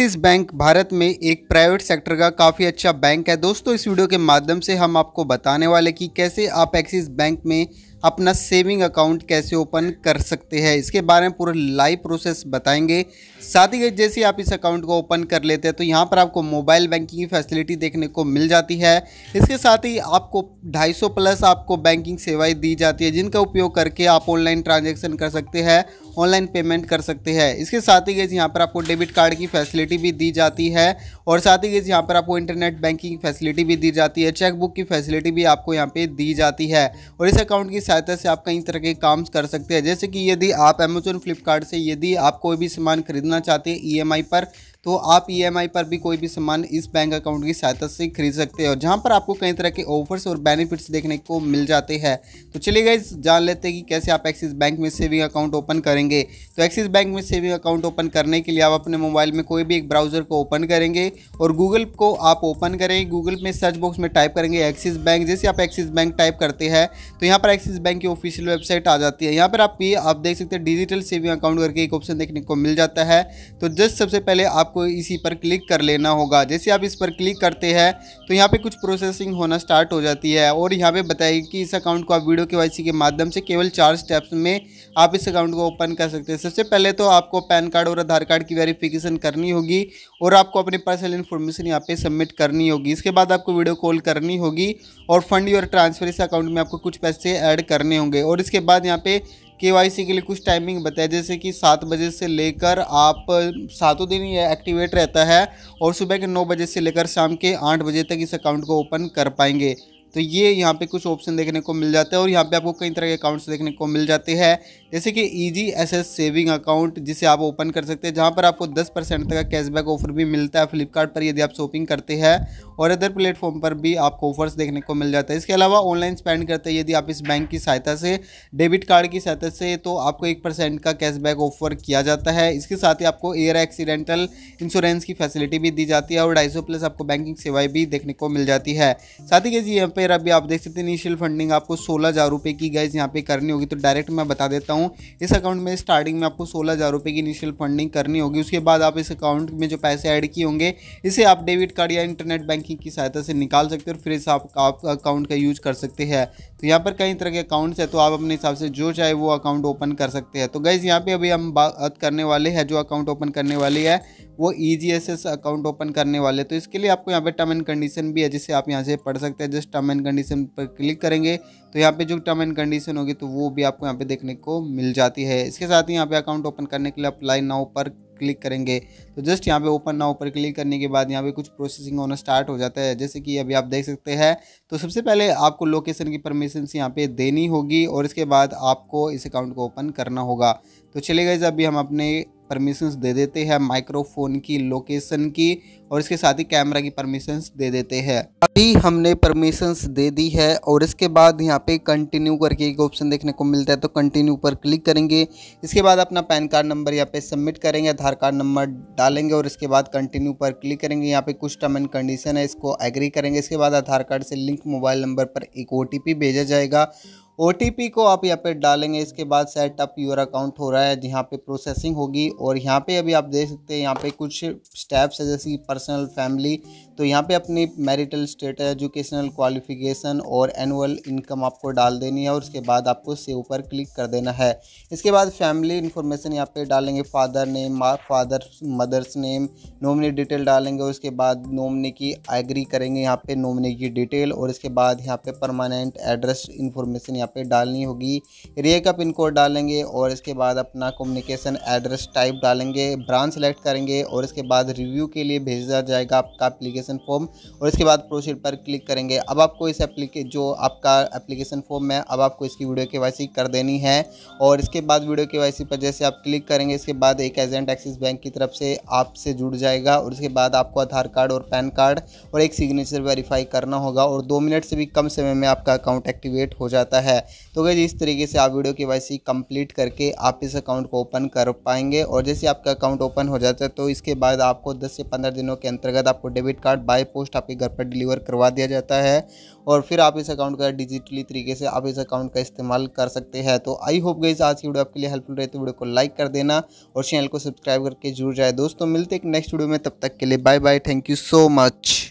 axis bank Bharat में एक private sector का काफ़ी अच्छा बैंक है दोस्तों इस वीडियो के माध्यम से हम आपको बताने वाले कि कैसे आप एक्सिस बैंक में अपना सेविंग अकाउंट कैसे ओपन कर सकते हैं इसके बारे में पूरा लाइव प्रोसेस बताएंगे साथ ही जैसे आप इस अकाउंट को ओपन कर लेते हैं तो यहाँ पर आपको मोबाइल बैंकिंग की फैसिलिटी देखने को मिल जाती है इसके साथ ही आपको 250 प्लस आपको बैंकिंग सेवाएं दी जाती है जिनका उपयोग करके आप ऑनलाइन ट्रांजेक्शन कर सकते हैं ऑनलाइन पेमेंट कर सकते हैं इसके साथ ही गैस यहाँ पर आपको डेबिट कार्ड की फैसिलिटी भी दी जाती है और साथ ही गैस यहाँ पर आपको इंटरनेट बैंकिंग फैसिलिटी भी दी जाती है चेकबुक की फैसिलिटी भी आपको यहाँ पर दी जाती है और इस अकाउंट की सहायता से आप कई तरह के काम कर सकते हैं जैसे कि यदि आप अमेजोन फ्लिपकार्ट से यदि आप कोई भी सामान खरीदना चाहते हैं ई e पर तो आप ई e पर भी कोई भी सामान इस बैंक अकाउंट की सहायता से खरीद सकते हैं और जहाँ पर आपको कई तरह के ऑफर्स और बेनिफिट्स देखने को मिल जाते हैं तो चलिए गए जान लेते हैं कि कैसे आप एक्सिस बैंक में सेविंग अकाउंट ओपन करेंगे तो एक्सिस बैंक में सेविंग अकाउंट ओपन करने के लिए आप अपने मोबाइल में कोई भी एक ब्राउज़र को ओपन करेंगे और गूगल को आप ओपन करेंगे गूगल में सर्च बॉक्स में टाइप करेंगे एक्सिस बैंक जैसे आप एक्सिस बैंक टाइप करते हैं तो यहाँ पर एक्सिस बैंक की ऑफिशियल वेबसाइट आ जाती है यहाँ पर आप ये आप देख सकते हैं डिजिटल सेविंग अकाउंट करके एक ऑप्शन देखने को मिल जाता है तो जस्ट सबसे पहले आप आपको इसी पर क्लिक कर लेना होगा जैसे आप इस पर क्लिक करते हैं तो यहाँ पे कुछ प्रोसेसिंग होना स्टार्ट हो जाती है और यहाँ पे बताएगी कि इस अकाउंट को आप वीडियो के वाई के माध्यम से केवल चार स्टेप्स में आप इस अकाउंट को ओपन कर सकते हैं सबसे पहले तो आपको पैन कार्ड और आधार कार्ड की वेरिफिकेशन करनी होगी और आपको अपनी पर्सनल इन्फॉर्मेशन यहाँ पे सबमिट करनी होगी इसके बाद आपको वीडियो कॉल करनी होगी और फंड और ट्रांसफर इस अकाउंट में आपको कुछ पैसे ऐड करने होंगे और इसके बाद यहाँ पे केवाईसी के लिए कुछ टाइमिंग बताया जैसे कि सात बजे से लेकर आप सातों दिन ये एक्टिवेट रहता है और सुबह के नौ बजे से लेकर शाम के आठ बजे तक इस अकाउंट को ओपन कर पाएंगे तो ये यहाँ पे कुछ ऑप्शन देखने को मिल जाता है और यहाँ पे आपको कई तरह के अकाउंट्स देखने को मिल जाते हैं जैसे कि ईजी एसएस सेविंग अकाउंट जिसे आप ओपन कर सकते हैं जहाँ पर आपको 10 परसेंट तक का कैशबैक ऑफर भी मिलता है फ्लिपकार्ट पर यदि आप शॉपिंग करते हैं और अदर प्लेटफॉर्म पर भी आपको ऑफर्स देखने को मिल जाता है इसके अलावा ऑनलाइन स्पेंड करते हैं यदि आप इस बैंक की सहायता से डेबिट कार्ड की सहायता से तो आपको एक परसेंट का कैशबैक ऑफर किया जाता है इसके साथ ही आपको एयर एक्सीडेंटल इंश्योरेंस की फैसिलिटी भी दी जाती है और ढाई प्लस आपको बैंकिंग सेवाएँ भी देखने को मिल जाती है साथ ही कैसे यहाँ पर अभी आप देख सकते हैं इनिशियल फंडिंग आपको सोलह हज़ार की गैस यहाँ पर करनी होगी तो डायरेक्ट मैं बता देता हूँ हूँ इस अकाउंट में स्टार्टिंग में आपको सोलह हज़ार रुपये की इनिशियल फंडिंग करनी होगी उसके बाद आप इस अकाउंट में जो पैसे ऐड किए होंगे इसे आप डेबिट कार्ड या इंटरनेट बैंकिंग की सहायता से निकाल सकते हो और फिर इस आप, अकाउंट का यूज कर सकते हैं तो यहाँ पर कई तरह के अकाउंट्स हैं तो आप अपने हिसाब से जो चाहे वो अकाउंट ओपन कर सकते हैं तो गैस यहाँ पर अभी हम बात करने वाले हैं जो अकाउंट ओपन करने वाली है वो ई अकाउंट ओपन करने वाले तो इसके लिए आपको यहाँ पे टर्म एंड कंडीशन भी है जिसे आप यहाँ से पढ़ सकते हैं जस्ट टर्म एंड कंडीशन पर क्लिक करेंगे तो यहाँ पे जो टर्म एंड कंडीशन होगी तो वो भी आपको यहाँ पे देखने को मिल जाती है इसके साथ ही यहाँ पे अकाउंट ओपन करने के लिए अप्लाई नाउ पर क्लिक करेंगे तो जस्ट यहाँ पे ओपन नाउ पर क्लिक करने के बाद यहाँ पे कुछ प्रोसेसिंग होना स्टार्ट हो जाता है जैसे कि अभी आप देख सकते हैं तो सबसे पहले आपको लोकेशन की परमिशन यहाँ पे देनी होगी और इसके बाद आपको इस अकाउंट को ओपन करना होगा तो चलिए गए अभी हम अपने परमिशंस दे देते हैं माइक्रोफोन की लोकेशन की और इसके साथ ही कैमरा की परमिशंस दे देते हैं अभी हमने परमिशंस दे दी है और इसके बाद यहाँ पे कंटिन्यू करके एक ऑप्शन देखने को मिलता है तो कंटिन्यू पर क्लिक करेंगे इसके बाद अपना पैन कार्ड नंबर यहाँ पे सबमिट करेंगे आधार कार्ड नंबर डालेंगे और इसके बाद कंटिन्यू पर क्लिक करेंगे यहाँ पे कुछ टर्म एंड कंडीशन है इसको एग्री करेंगे इसके बाद आधार कार्ड से लिंक मोबाइल नंबर पर एक ओ भेजा जाएगा ओ को आप यहाँ पर डालेंगे इसके बाद सेटअप योर अकाउंट हो रहा है यहाँ पे प्रोसेसिंग होगी और यहाँ पे अभी आप देख सकते हैं यहाँ पे कुछ स्टेप्स है जैसे पर्सनल फैमिली तो यहाँ पे अपनी मैरिटल स्टेटस एजुकेशनल क्वालिफिकेशन और एनुअल इनकम आपको डाल देनी है और उसके बाद आपको सेव पर क्लिक कर देना है इसके बाद फैमिली इन्फॉर्मेशन यहाँ पर डालेंगे father name father mother's name nominee detail डालेंगे और उसके बाद नोमनी की एग्री करेंगे यहाँ पर नोमनी की डिटेल और इसके बाद यहाँ पर परमानेंट एड्रेस इन्फॉर्मेशन यहाँ पे डालनी होगी रे का पिन कोड डालेंगे और इसके बाद अपना कम्युनिकेशन एड्रेस टाइप डालेंगे ब्रांच सेलेक्ट करेंगे और इसके बाद रिव्यू के लिए भेजा जाएगा आपका अप्लीकेशन फॉर्म और इसके बाद प्रोसीड पर क्लिक करेंगे अब आपको इस एप्लीके जो आपका एप्लीकेशन फॉर्म है अब आपको इसकी वीडियो के वाई कर देनी है और इसके बाद वीडियो के वाई पर जैसे आप क्लिक करेंगे इसके बाद एक एजेंट एक्सिस बैंक की तरफ से आपसे जुड़ जाएगा और इसके बाद आपको आधार कार्ड और पैन कार्ड और एक सिग्नेचर वेरीफाई करना होगा और दो मिनट से भी कम समय में आपका अकाउंट एक्टिवेट हो जाता है है तो गई इस तरीके से आप वीडियो के वाई कंप्लीट करके आप इस अकाउंट को ओपन कर पाएंगे और जैसे आपका अकाउंट ओपन हो जाता है तो इसके बाद आपको दस से पंद्रह दिनों के अंतर्गत आपको डेबिट कार्ड बाय पोस्ट आपके घर पर डिलीवर करवा दिया जाता है और फिर आप इस अकाउंट का डिजिटली तरीके से आप इस अकाउंट का इस्तेमाल कर सकते हैं तो आई होप गई आज की वीडियो आपके लिए हेल्पफुल रहे तो वीडियो को लाइक कर देना और चैनल को सब्सक्राइब करके जुड़ जाए दोस्तों मिलते एक नेक्स्ट वीडियो में तब तक के लिए bye bye thank you so much